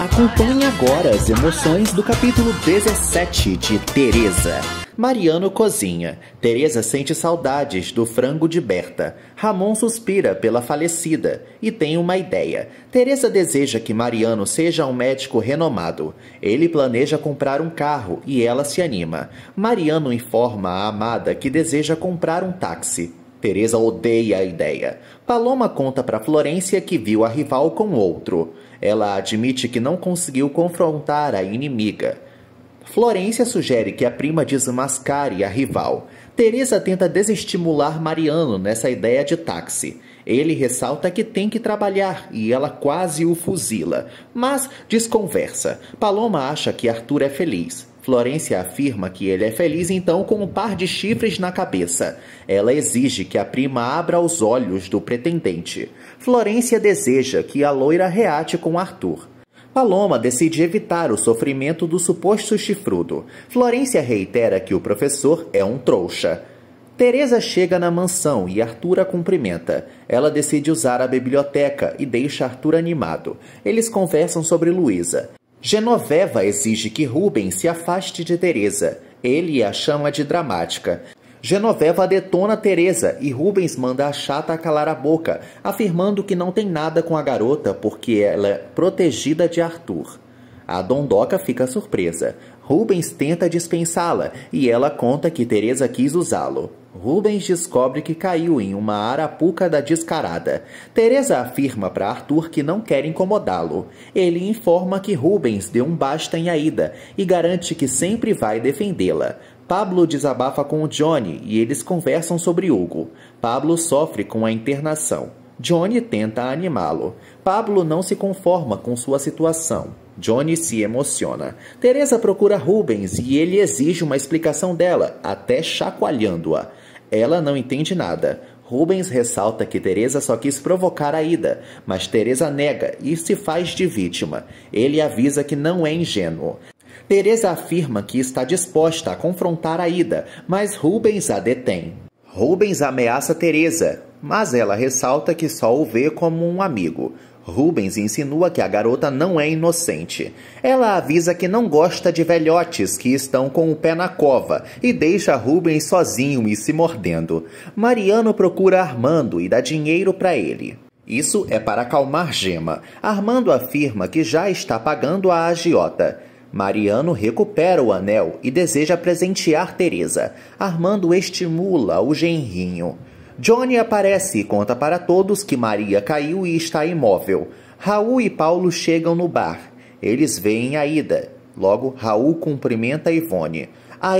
Acompanhe agora as emoções do capítulo 17 de Teresa. Mariano cozinha. Teresa sente saudades do frango de Berta. Ramon suspira pela falecida e tem uma ideia. Teresa deseja que Mariano seja um médico renomado. Ele planeja comprar um carro e ela se anima. Mariano informa a amada que deseja comprar um táxi. Teresa odeia a ideia. Paloma conta para Florência que viu a rival com outro. Ela admite que não conseguiu confrontar a inimiga. Florência sugere que a prima desmascare a rival. Teresa tenta desestimular Mariano nessa ideia de táxi. Ele ressalta que tem que trabalhar e ela quase o fuzila, mas desconversa. Paloma acha que Arthur é feliz. Florência afirma que ele é feliz então com um par de chifres na cabeça. Ela exige que a prima abra os olhos do pretendente. Florência deseja que a loira reate com Arthur. Paloma decide evitar o sofrimento do suposto chifrudo. Florência reitera que o professor é um trouxa. Teresa chega na mansão e Arthur a cumprimenta. Ela decide usar a biblioteca e deixa Arthur animado. Eles conversam sobre Luísa. Genoveva exige que Rubens se afaste de Teresa. Ele a chama de dramática. Genoveva detona Teresa e Rubens manda a chata calar a boca, afirmando que não tem nada com a garota porque ela é protegida de Arthur. A Dondoca fica surpresa. Rubens tenta dispensá-la e ela conta que Teresa quis usá-lo. Rubens descobre que caiu em uma arapuca da descarada. Teresa afirma para Arthur que não quer incomodá-lo. Ele informa que Rubens deu um basta em Aida e garante que sempre vai defendê-la. Pablo desabafa com o Johnny e eles conversam sobre Hugo. Pablo sofre com a internação. Johnny tenta animá-lo. Pablo não se conforma com sua situação. Johnny se emociona. Teresa procura Rubens e ele exige uma explicação dela, até chacoalhando-a. Ela não entende nada. Rubens ressalta que Teresa só quis provocar a ida, mas Teresa nega e se faz de vítima. Ele avisa que não é ingênuo. Teresa afirma que está disposta a confrontar a ida, mas Rubens a detém. Rubens ameaça Teresa, mas ela ressalta que só o vê como um amigo. Rubens insinua que a garota não é inocente. Ela avisa que não gosta de velhotes que estão com o pé na cova e deixa Rubens sozinho e se mordendo. Mariano procura Armando e dá dinheiro para ele. Isso é para acalmar Gema. Armando afirma que já está pagando a agiota. Mariano recupera o anel e deseja presentear Teresa. Armando estimula o genrinho. Johnny aparece e conta para todos que Maria caiu e está imóvel. Raul e Paulo chegam no bar. Eles veem Ida. Logo, Raul cumprimenta Ivone.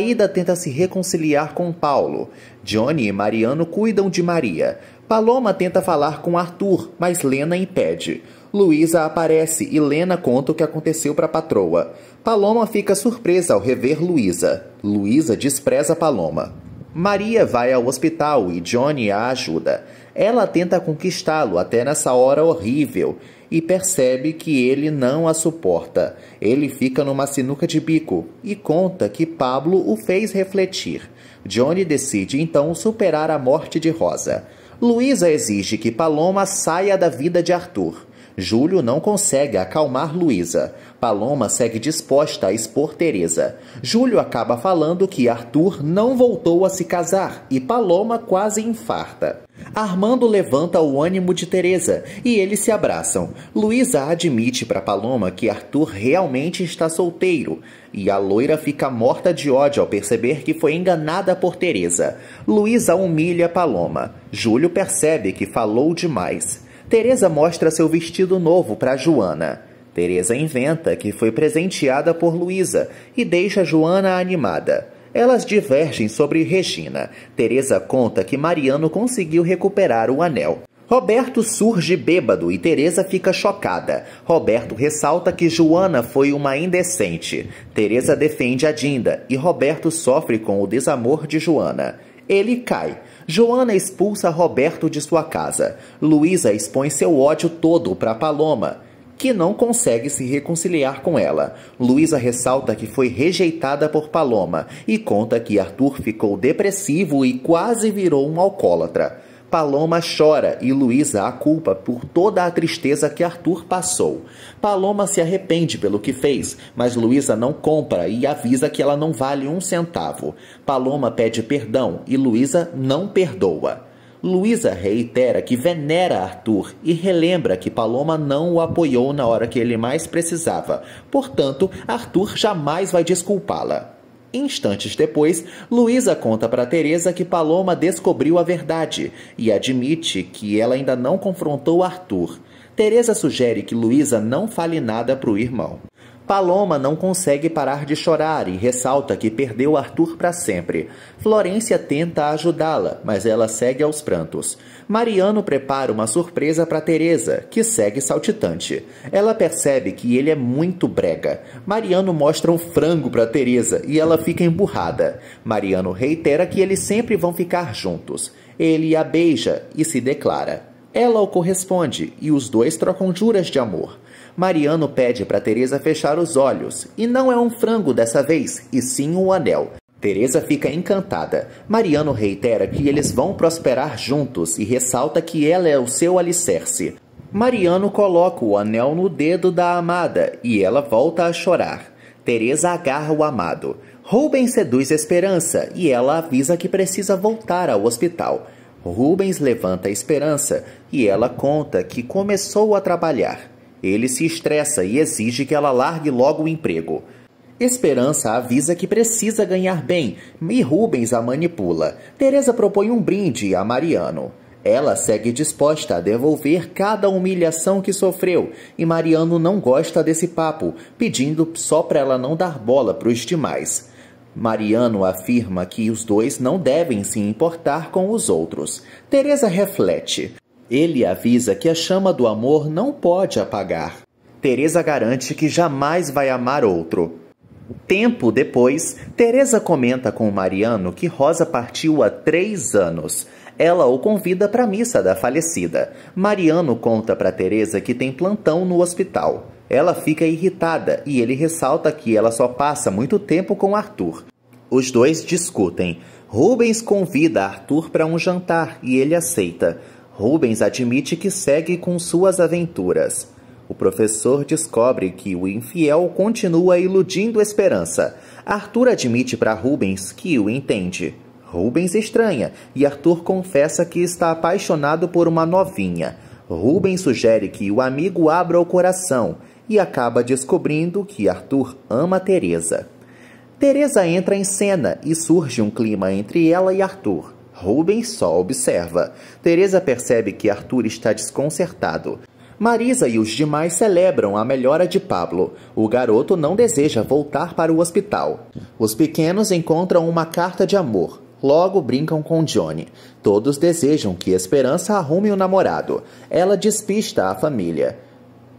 Ida tenta se reconciliar com Paulo. Johnny e Mariano cuidam de Maria. Paloma tenta falar com Arthur, mas Lena impede. Luísa aparece e Lena conta o que aconteceu para a patroa. Paloma fica surpresa ao rever Luísa. Luísa despreza Paloma. Maria vai ao hospital e Johnny a ajuda. Ela tenta conquistá-lo até nessa hora horrível e percebe que ele não a suporta. Ele fica numa sinuca de bico e conta que Pablo o fez refletir. Johnny decide então superar a morte de Rosa. Luísa exige que Paloma saia da vida de Arthur. Júlio não consegue acalmar Luísa. Paloma segue disposta a expor Teresa. Júlio acaba falando que Arthur não voltou a se casar e Paloma quase infarta. Armando levanta o ânimo de Teresa e eles se abraçam. Luísa admite para Paloma que Arthur realmente está solteiro e a loira fica morta de ódio ao perceber que foi enganada por Teresa. Luísa humilha Paloma. Júlio percebe que falou demais. Teresa mostra seu vestido novo para Joana. Teresa inventa que foi presenteada por Luísa e deixa Joana animada. Elas divergem sobre Regina. Teresa conta que Mariano conseguiu recuperar o anel. Roberto surge bêbado e Teresa fica chocada. Roberto ressalta que Joana foi uma indecente. Teresa defende a Dinda e Roberto sofre com o desamor de Joana. Ele cai. Joana expulsa Roberto de sua casa. Luísa expõe seu ódio todo para Paloma, que não consegue se reconciliar com ela. Luísa ressalta que foi rejeitada por Paloma e conta que Arthur ficou depressivo e quase virou um alcoólatra. Paloma chora e Luísa a culpa por toda a tristeza que Arthur passou. Paloma se arrepende pelo que fez, mas Luísa não compra e avisa que ela não vale um centavo. Paloma pede perdão e Luísa não perdoa. Luísa reitera que venera Arthur e relembra que Paloma não o apoiou na hora que ele mais precisava. Portanto, Arthur jamais vai desculpá-la. Instantes depois, Luísa conta para Teresa que Paloma descobriu a verdade e admite que ela ainda não confrontou Arthur. Teresa sugere que Luísa não fale nada para o irmão. Paloma não consegue parar de chorar e ressalta que perdeu Arthur para sempre. Florência tenta ajudá-la, mas ela segue aos prantos. Mariano prepara uma surpresa para Teresa, que segue saltitante. Ela percebe que ele é muito brega. Mariano mostra um frango para Teresa e ela fica emburrada. Mariano reitera que eles sempre vão ficar juntos. Ele a beija e se declara. Ela o corresponde e os dois trocam juras de amor. Mariano pede para Teresa fechar os olhos, e não é um frango dessa vez, e sim um anel. Teresa fica encantada. Mariano reitera que eles vão prosperar juntos e ressalta que ela é o seu alicerce. Mariano coloca o anel no dedo da amada e ela volta a chorar. Teresa agarra o amado. Rubens seduz Esperança e ela avisa que precisa voltar ao hospital. Rubens levanta a Esperança e ela conta que começou a trabalhar. Ele se estressa e exige que ela largue logo o emprego. Esperança avisa que precisa ganhar bem e Rubens a manipula. Teresa propõe um brinde a Mariano. Ela segue disposta a devolver cada humilhação que sofreu, e Mariano não gosta desse papo, pedindo só para ela não dar bola para os demais. Mariano afirma que os dois não devem se importar com os outros. Teresa reflete. Ele avisa que a chama do amor não pode apagar. Teresa garante que jamais vai amar outro. Tempo depois, Teresa comenta com Mariano que Rosa partiu há três anos. Ela o convida para a missa da falecida. Mariano conta para Teresa que tem plantão no hospital. Ela fica irritada e ele ressalta que ela só passa muito tempo com Arthur. Os dois discutem. Rubens convida Arthur para um jantar e ele aceita. Rubens admite que segue com suas aventuras. O professor descobre que o infiel continua iludindo Esperança. Arthur admite para Rubens que o entende. Rubens estranha e Arthur confessa que está apaixonado por uma novinha. Rubens sugere que o amigo abra o coração e acaba descobrindo que Arthur ama Teresa. Teresa entra em cena e surge um clima entre ela e Arthur. Rubens só observa. Teresa percebe que Arthur está desconcertado. Marisa e os demais celebram a melhora de Pablo. O garoto não deseja voltar para o hospital. Os pequenos encontram uma carta de amor. Logo brincam com Johnny. Todos desejam que Esperança arrume o um namorado. Ela despista a família.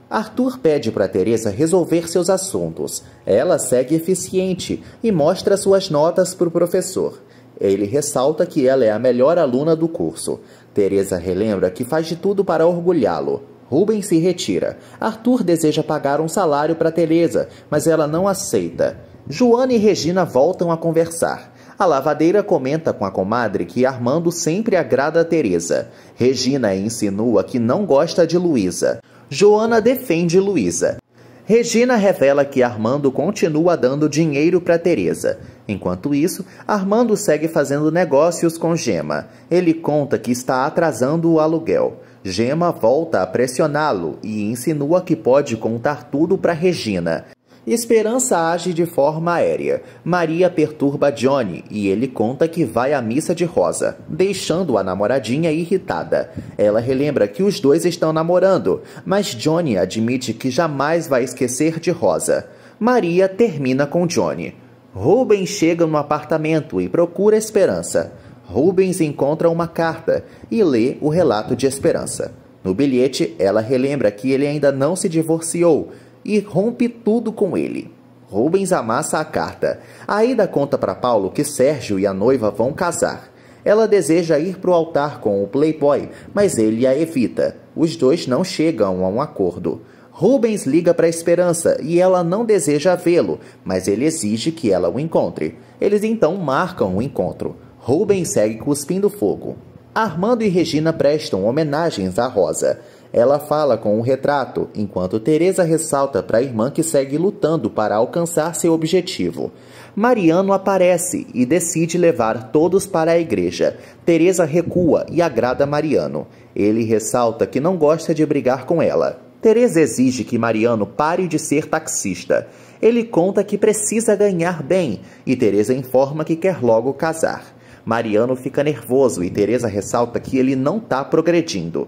Arthur pede para Teresa resolver seus assuntos. Ela segue eficiente e mostra suas notas para o professor. Ele ressalta que ela é a melhor aluna do curso. Teresa relembra que faz de tudo para orgulhá-lo. Rubens se retira. Arthur deseja pagar um salário para Teresa, mas ela não aceita. Joana e Regina voltam a conversar. A lavadeira comenta com a comadre que Armando sempre agrada a Teresa. Regina insinua que não gosta de Luísa. Joana defende Luísa. Regina revela que Armando continua dando dinheiro para Teresa. Enquanto isso, Armando segue fazendo negócios com Gema. Ele conta que está atrasando o aluguel. Gema volta a pressioná-lo e insinua que pode contar tudo para Regina. Esperança age de forma aérea. Maria perturba Johnny e ele conta que vai à missa de Rosa, deixando a namoradinha irritada. Ela relembra que os dois estão namorando, mas Johnny admite que jamais vai esquecer de Rosa. Maria termina com Johnny. Ruben chega no apartamento e procura Esperança. Rubens encontra uma carta e lê o relato de Esperança. No bilhete, ela relembra que ele ainda não se divorciou e rompe tudo com ele. Rubens amassa a carta. Aida conta para Paulo que Sérgio e a noiva vão casar. Ela deseja ir para o altar com o playboy, mas ele a evita. Os dois não chegam a um acordo. Rubens liga para Esperança e ela não deseja vê-lo, mas ele exige que ela o encontre. Eles então marcam o encontro. Rubens segue cuspindo fogo. Armando e Regina prestam homenagens à Rosa. Ela fala com um retrato, enquanto Teresa ressalta para a irmã que segue lutando para alcançar seu objetivo. Mariano aparece e decide levar todos para a igreja. Teresa recua e agrada Mariano. Ele ressalta que não gosta de brigar com ela. Teresa exige que Mariano pare de ser taxista. Ele conta que precisa ganhar bem e Teresa informa que quer logo casar. Mariano fica nervoso e Teresa ressalta que ele não está progredindo.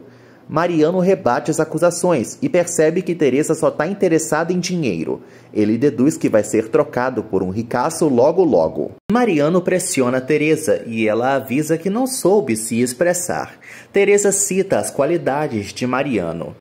Mariano rebate as acusações e percebe que Teresa só está interessada em dinheiro. Ele deduz que vai ser trocado por um ricaço logo logo. Mariano pressiona Teresa e ela avisa que não soube se expressar. Teresa cita as qualidades de Mariano.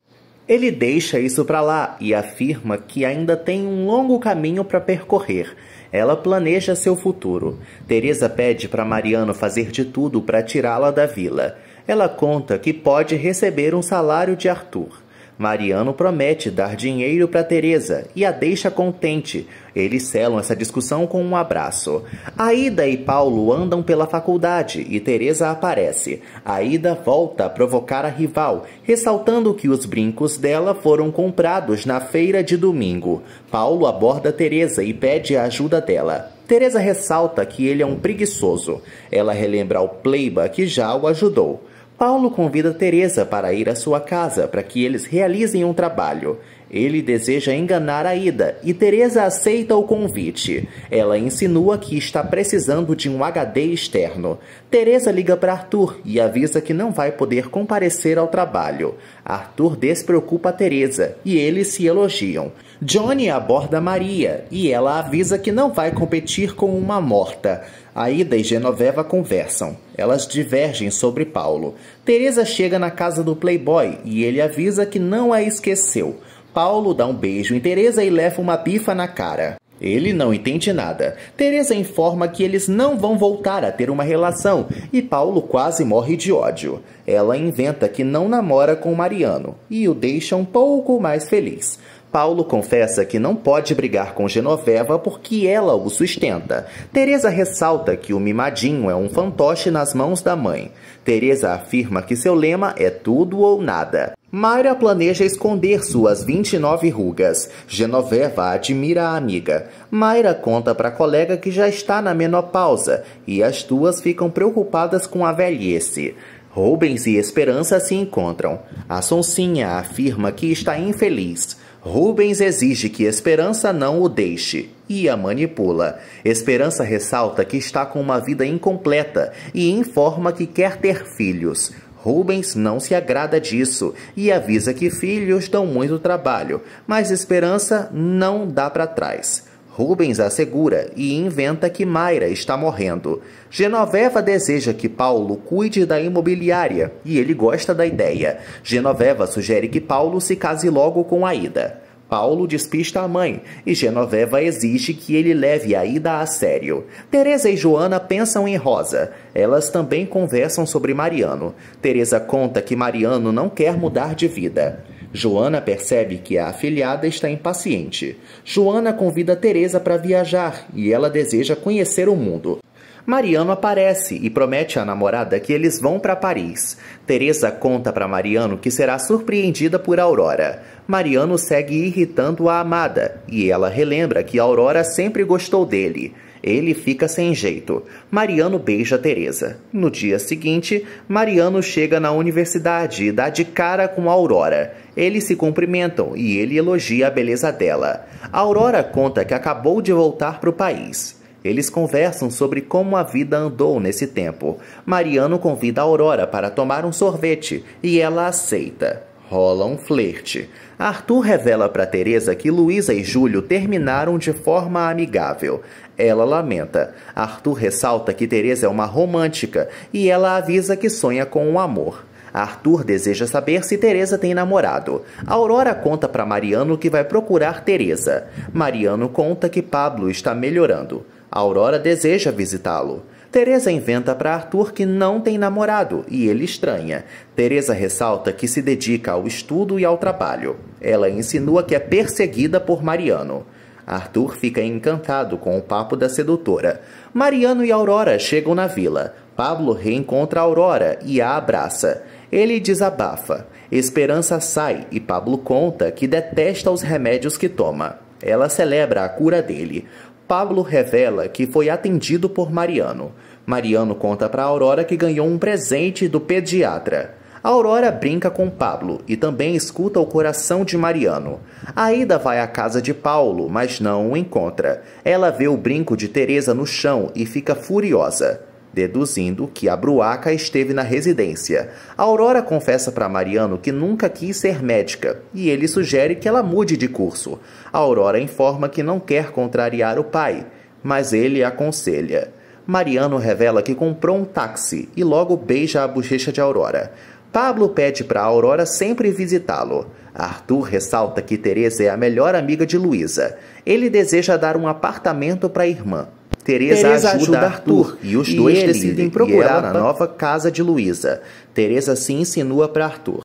Ele deixa isso para lá e afirma que ainda tem um longo caminho para percorrer, ela planeja seu futuro. Teresa pede para Mariano fazer de tudo para tirá-la da vila. Ela conta que pode receber um salário de Arthur. Mariano promete dar dinheiro para Teresa e a deixa contente. Eles selam essa discussão com um abraço. Aida e Paulo andam pela faculdade e Teresa aparece. Aida volta a provocar a rival, ressaltando que os brincos dela foram comprados na feira de domingo. Paulo aborda Teresa e pede a ajuda dela. Teresa ressalta que ele é um preguiçoso. Ela relembra ao Pleiba que já o ajudou. Paulo convida Teresa para ir à sua casa para que eles realizem um trabalho ele deseja enganar a Ida e Teresa aceita o convite. Ela insinua que está precisando de um HD externo. Teresa liga para Arthur e avisa que não vai poder comparecer ao trabalho. Arthur despreocupa Teresa e eles se elogiam. Johnny aborda Maria e ela avisa que não vai competir com uma morta. Aida e Genoveva conversam. Elas divergem sobre Paulo. Teresa chega na casa do playboy e ele avisa que não a esqueceu. Paulo dá um beijo em Teresa e leva uma bifa na cara. Ele não entende nada. Teresa informa que eles não vão voltar a ter uma relação e Paulo quase morre de ódio. Ela inventa que não namora com Mariano e o deixa um pouco mais feliz. Paulo confessa que não pode brigar com Genoveva porque ela o sustenta. Teresa ressalta que o mimadinho é um fantoche nas mãos da mãe. Teresa afirma que seu lema é tudo ou nada. Mayra planeja esconder suas 29 rugas. Genoveva admira a amiga. Mayra conta para a colega que já está na menopausa e as duas ficam preocupadas com a velhice. Rubens e Esperança se encontram. A Sonsinha afirma que está infeliz. Rubens exige que Esperança não o deixe e a manipula. Esperança ressalta que está com uma vida incompleta e informa que quer ter filhos. Rubens não se agrada disso e avisa que filhos dão muito trabalho, mas esperança não dá para trás. Rubens assegura e inventa que Mayra está morrendo. Genoveva deseja que Paulo cuide da imobiliária e ele gosta da ideia. Genoveva sugere que Paulo se case logo com Aida. Paulo despista a mãe e Genoveva exige que ele leve a ida a sério. Teresa e Joana pensam em Rosa. Elas também conversam sobre Mariano. Teresa conta que Mariano não quer mudar de vida. Joana percebe que a afilhada está impaciente. Joana convida Teresa para viajar e ela deseja conhecer o mundo. Mariano aparece e promete à namorada que eles vão para Paris. Teresa conta para Mariano que será surpreendida por Aurora. Mariano segue irritando a amada e ela relembra que Aurora sempre gostou dele. Ele fica sem jeito. Mariano beija Teresa. No dia seguinte, Mariano chega na universidade e dá de cara com Aurora. Eles se cumprimentam e ele elogia a beleza dela. Aurora conta que acabou de voltar para o país. Eles conversam sobre como a vida andou nesse tempo. Mariano convida Aurora para tomar um sorvete e ela aceita. Rola um flerte. Arthur revela para Teresa que Luísa e Júlio terminaram de forma amigável. Ela lamenta. Arthur ressalta que Teresa é uma romântica e ela avisa que sonha com um amor. Arthur deseja saber se Teresa tem namorado. Aurora conta para Mariano que vai procurar Teresa. Mariano conta que Pablo está melhorando. Aurora deseja visitá-lo. Teresa inventa para Arthur que não tem namorado e ele estranha. Teresa ressalta que se dedica ao estudo e ao trabalho. Ela insinua que é perseguida por Mariano. Arthur fica encantado com o papo da sedutora. Mariano e Aurora chegam na vila. Pablo reencontra Aurora e a abraça. Ele desabafa. Esperança sai e Pablo conta que detesta os remédios que toma. Ela celebra a cura dele. Pablo revela que foi atendido por Mariano. Mariano conta para Aurora que ganhou um presente do pediatra. Aurora brinca com Pablo e também escuta o coração de Mariano. Aida vai à casa de Paulo, mas não o encontra. Ela vê o brinco de Teresa no chão e fica furiosa deduzindo que a bruaca esteve na residência. A Aurora confessa para Mariano que nunca quis ser médica e ele sugere que ela mude de curso. A Aurora informa que não quer contrariar o pai, mas ele aconselha. Mariano revela que comprou um táxi e logo beija a bochecha de Aurora. Pablo pede para Aurora sempre visitá-lo. Arthur ressalta que Teresa é a melhor amiga de Luísa. Ele deseja dar um apartamento para a irmã, Teresa, ajuda, ajuda Arthur, Arthur, e os e dois decidem procurar a nova casa de Luísa. Teresa se insinua para Arthur.